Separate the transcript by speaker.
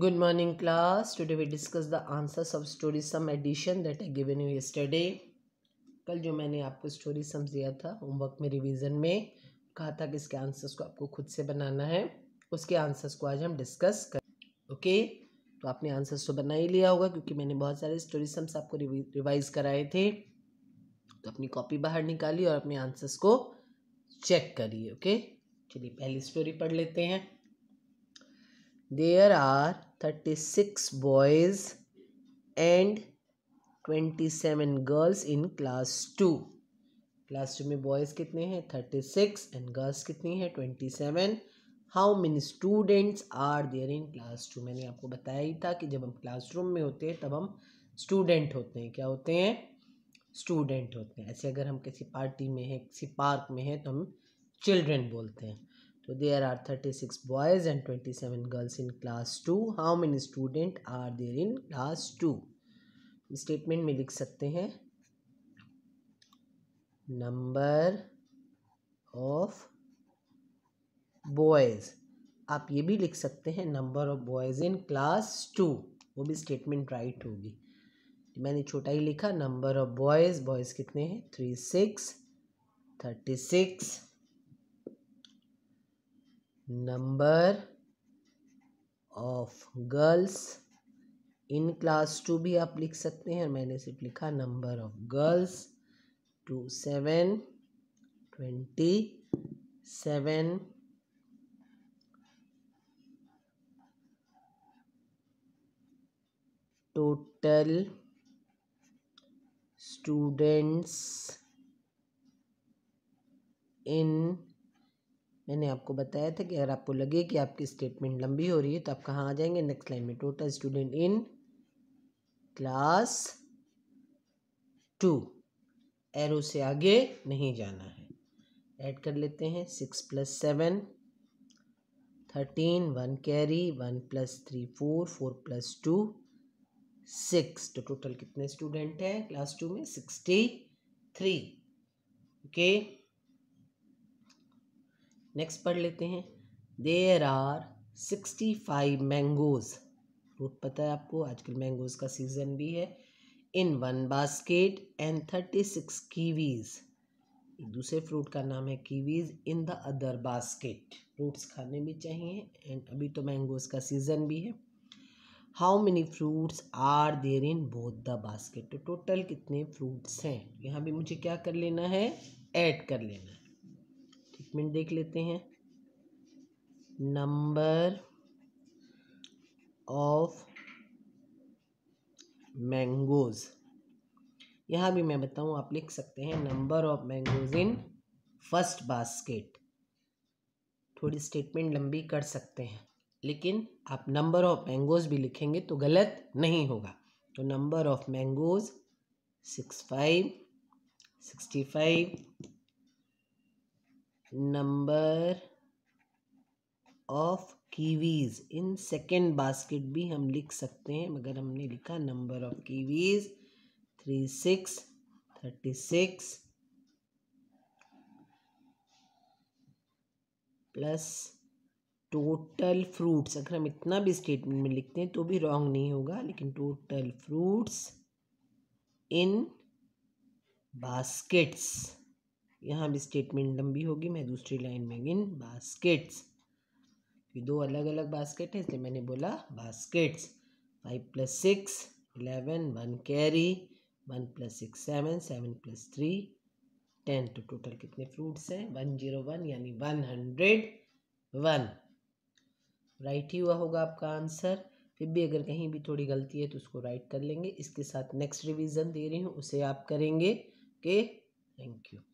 Speaker 1: good morning class today we discuss the answers of story sum addition that I given you yesterday कल जो मैंने आपको story सम दिया था होमवर्क में रिवीजन में कहा था कि इसके आंसर्स को आपको खुद से बनाना है उसके आंसर्स को आज हम डिस्कस कर ओके तो आपने आंसर्स तो बना ही लिया होगा क्योंकि मैंने बहुत सारे स्टोरी सम्स आपको रिवाइज कराए थे तो अपनी कॉपी बाहर निकाली और अपने आंसर्स को चेक करिए ओके चलिए पहली स्टोरी पढ़ लेते हैं there are 36 boys and 27 girls in class 2 class two में बॉयज़ कितने हैं थर्टी सिक्स एंड गर्ल्स कितनी है twenty seven how many students are there in class two मैंने आपको बताया ही था कि जब हम क्लास रूम में होते हैं तब हम स्टूडेंट होते हैं क्या होते हैं स्टूडेंट होते हैं ऐसे अगर हम किसी पार्टी में हैं किसी पार्क में हैं तो हम चिल्ड्रेन बोलते हैं तो are thirty six boys and twenty seven girls in class two how many student are there in class two statement में लिख सकते हैं नंबर ऑफ बॉयज़ आप ये भी लिख सकते हैं number of boys in class two वो भी स्टेटमेंट राइट होगी मैंने छोटा ही लिखा नंबर ऑफ बॉयज़ बॉयज़ कितने हैं three six thirty six number of girls in class two भी आप लिख सकते हैं मैंने सिर्फ लिखा number of girls two seven twenty seven total students in मैंने आपको बताया था कि अगर आपको लगे कि आपकी स्टेटमेंट लंबी हो रही है तो आप कहाँ आ जाएंगे नेक्स्ट लाइन में total student in class two arrow से आगे नहीं जाना है ऐड कर लेते हैं six plus seven thirteen one carry one plus three four four plus two six तो टोटल कितने स्टूडेंट हैं क्लास टू में सिक्सटी थ्री ओके नेक्स्ट पढ़ लेते हैं there are sixty five mangoes fruit पता है आपको आजकल मैंगोज़ का सीज़न भी है in one basket and thirty six kiwis दूसरे फ्रूट का नाम है kiwis in the other basket fruits खाने भी चाहिए एंड अभी तो मैंगोज का सीज़न भी है how many fruits are there in both the basket तो टोटल कितने फ्रूट्स हैं यहाँ भी मुझे क्या कर लेना है ऐड कर लेना है स्टेटमेंट देख लेते हैं नंबर ऑफ मैंगोज यहाँ भी मैं बताऊँ आप लिख सकते हैं number of mangoes in first basket थोड़ी स्टेटमेंट लंबी कर सकते हैं लेकिन आप नंबर ऑफ मैंगोज भी लिखेंगे तो गलत नहीं होगा तो number of mangoes six five sixty five number of kiwis in second basket भी हम लिख सकते हैं मगर हमने लिखा number of kiwis three six thirty six plus total fruits अगर हम इतना भी स्टेटमेंट में लिखते हैं तो भी रॉन्ग नहीं होगा लेकिन टोटल फ्रूट्स इन बास्केट्स यहाँ भी स्टेटमेंट लंबी होगी मैं दूसरी लाइन में इन बास्केट्स दो अलग अलग बास्केट है इसलिए मैंने बोला baskets five plus six eleven one carry one plus six seven seven plus three ten तो टोटल कितने फ्रूट्स हैं वन जीरो वन यानी वन हंड्रेड वन राइट ही हुआ होगा आपका आंसर फिर भी अगर कहीं भी थोड़ी गलती है तो उसको राइट कर लेंगे इसके साथ नेक्स्ट रिवीजन दे रही हूँ उसे आप करेंगे के थैंक यू